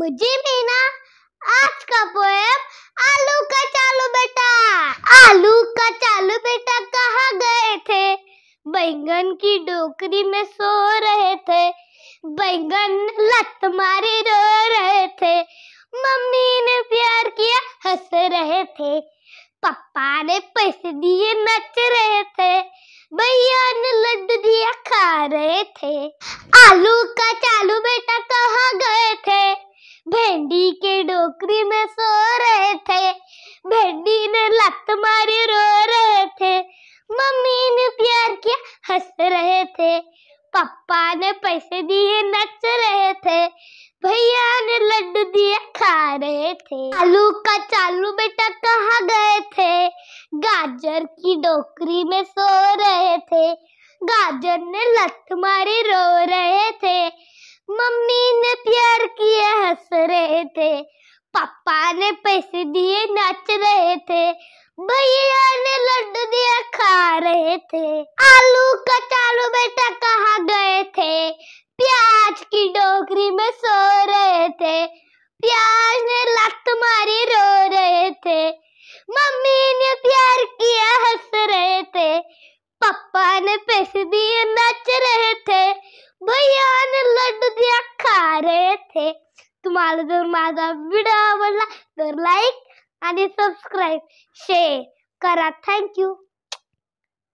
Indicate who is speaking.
Speaker 1: मुझे भी ना आज का पोएम आलू का चालू बेटा आलू का चालू बेटा कहाँ गए थे बैंगन की डोकरी में सो रहे थे बैंगन लत मारे रो रहे थे मम्मी ने प्यार किया हंस रहे थे पापा ने पैसे दिए नच रहे थे भैया ने लड्डू दिया खा रहे थे आलू का चालू बेटा कहाँ गए थे टोकरी में सो रहे थे भेडी ने लत मारी रो रहे थे मम्मी ने प्यार किया हंस रहे थे पापा ने पैसे दिए नच रहे थे भैया ने लड्डू दिए खा रहे थे आलू का चालू बेटा कहाँ गए थे गाजर की डोकरी में सो रहे थे गाजर ने लत मारी रो रहे थे मम्मी ने प्यार किया हंस रहे थे पापा ने पैसे दिए नाच रहे थे भैया ने लड्डू दिया खा रहे थे आलू का चालू बेटा कहा गए थे प्याज की डोकरी में सो रहे थे प्याज ने लत मारी रो रहे थे मम्मी ने प्यार किया हंस रहे थे पापा ने पैसे दिए नाच रहे थे भैया ने लड्डू दिया खा रहे थे तुम्हाला जर माझा व्हिडिओ आवडला तर लाईक आणि सबस्क्राईब शेअर करा थँक्यू